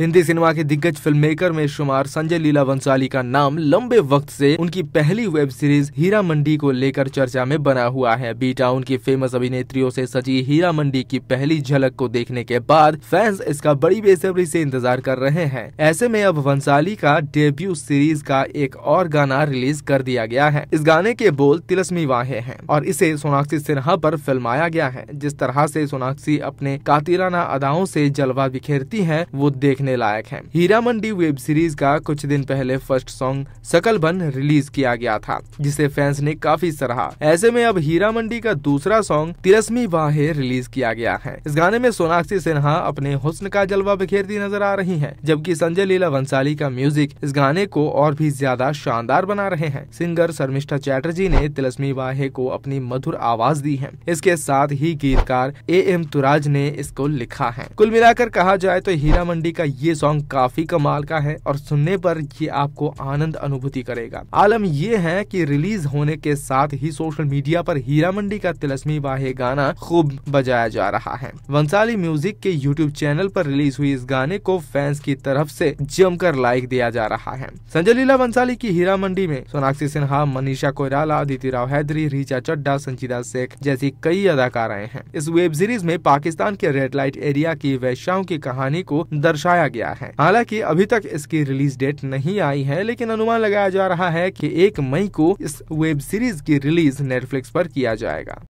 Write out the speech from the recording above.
Hindi cinema के दिग्गज film maker में शुमार संजय लीला वंशाली का नाम लंबे वक्त से उनकी पहली वेब सीरीज हीरा मंडी को लेकर चर्चा में बना हुआ है बी टाउन की फेमस अभिनेत्रियों से सजी हीरा मंडी की पहली झलक को देखने के बाद फैंस इसका बड़ी बेसब्री से इंतजार कर रहे हैं ऐसे में अब वंशाली का डेब्यू सीरीज का एक और गाना रिलीज कर दिया गया है इस गाने के बोल तिलस्मी वाहे है और इसे सोनाक्षी सिन्हा आरोप फिल्माया गया है जिस तरह ऐसी सोनाक्षी अपने कातिराना अदाओं ऐसी जलवा बिखेरती है वो देख देखने लायक है हीरा मंडी वेब सीरीज का कुछ दिन पहले फर्स्ट सॉन्ग सकल बन रिलीज किया गया था जिसे फैंस ने काफी सराहा ऐसे में अब हीरा मंडी का दूसरा सॉन्ग तिरस्मी वाहे रिलीज किया गया है इस गाने में सोनाक्षी सिन्हा अपने हुस्न का जलवा बिखेरती नजर आ रही है जबकि संजय लीला वंसाली का म्यूजिक इस गाने को और भी ज्यादा शानदार बना रहे हैं सिंगर शर्मिष्ठा चैटर्जी ने तिलस्मी वाहे को अपनी मधुर आवाज दी है इसके साथ ही गीतकार ए एम तुराज ने इसको लिखा है कुल मिलाकर कहा जाए तो हीरा मंडी का ये सॉन्ग काफी कमाल का है और सुनने पर ये आपको आनंद अनुभूति करेगा आलम ये है कि रिलीज होने के साथ ही सोशल मीडिया पर हीरा मंडी का तिलस्मी वाहे गाना खूब बजाया जा रहा है वंशाली म्यूजिक के यूट्यूब चैनल पर रिलीज हुई इस गाने को फैंस की तरफ से जमकर लाइक दिया जा रहा है संजय लीला बंसाली की हीरा मंडी में सोनाक्षी सिन्हा मनीषा कोयराला अदिति राव हैदरी रिचा चड्डा संजीदा शेख जैसी कई अदाकार आए हैं इस वेब सीरीज में पाकिस्तान के रेड लाइट एरिया की वैश्याओं की कहानी को दर्शाया दिखाया गया है हालांकि अभी तक इसकी रिलीज डेट नहीं आई है लेकिन अनुमान लगाया जा रहा है की एक मई को इस वेब सीरीज की रिलीज नेटफ्लिक्स पर किया जाएगा